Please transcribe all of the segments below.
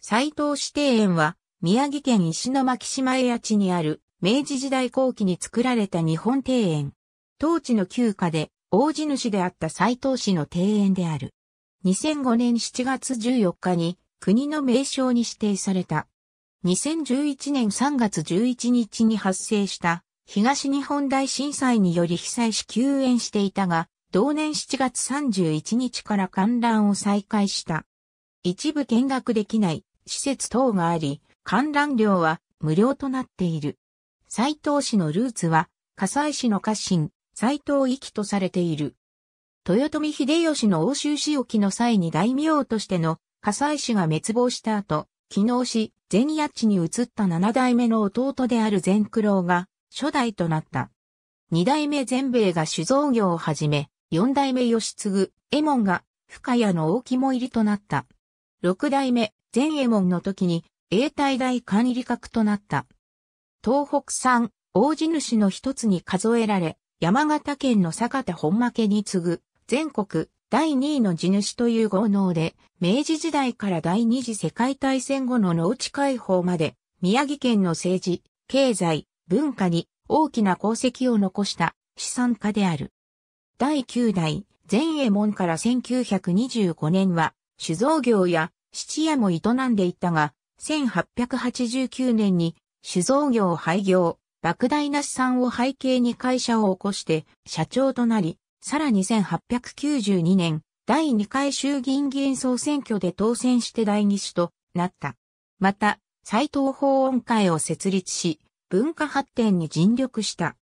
斎藤市庭園は、宮城県石巻島江谷地にある、明治時代後期に作られた日本庭園。当地の旧家で、大地主であった斎藤氏の庭園である。2005年7月14日に、国の名称に指定された。2011年3月11日に発生した、東日本大震災により被災し救援していたが、同年7月31日から観覧を再開した。一部見学できない施設等があり、観覧料は無料となっている。斎藤氏のルーツは、火災市の家臣、斎藤域とされている。豊臣秀吉の欧州仕置きの際に大名としての火災氏が滅亡した後、機能し、善八地に移った七代目の弟である善九郎が初代となった。二代目善兵衛が酒造業をはじめ、四代目吉継、右衛門が深谷の大肝入りとなった。六代目前衛門の時に永代大管理格となった。東北産大地主の一つに数えられ、山形県の坂田本負に次ぐ全国第二位の地主という豪農で、明治時代から第二次世界大戦後の農地解放まで、宮城県の政治、経済、文化に大きな功績を残した資産家である。第九代、前衛門から1925年は、酒造業や質屋も営んでいたが、1889年に酒造業廃業、莫大な資産を背景に会社を起こして社長となり、さらに1892年、第2回衆議院議員総選挙で当選して第2種となった。また、斎藤法音会を設立し、文化発展に尽力した。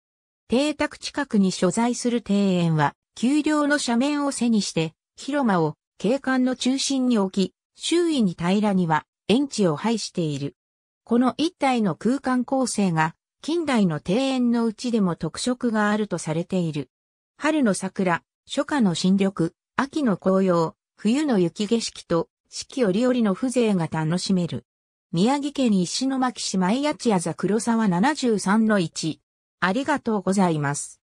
邸宅近くに所在する庭園は、丘陵の斜面を背にして、広間を景観の中心に置き、周囲に平らには園地を配している。この一体の空間構成が近代の庭園のうちでも特色があるとされている。春の桜、初夏の新緑、秋の紅葉、冬の雪景色と四季折々の風情が楽しめる。宮城県石巻市前八千座黒沢73-1。ありがとうございます。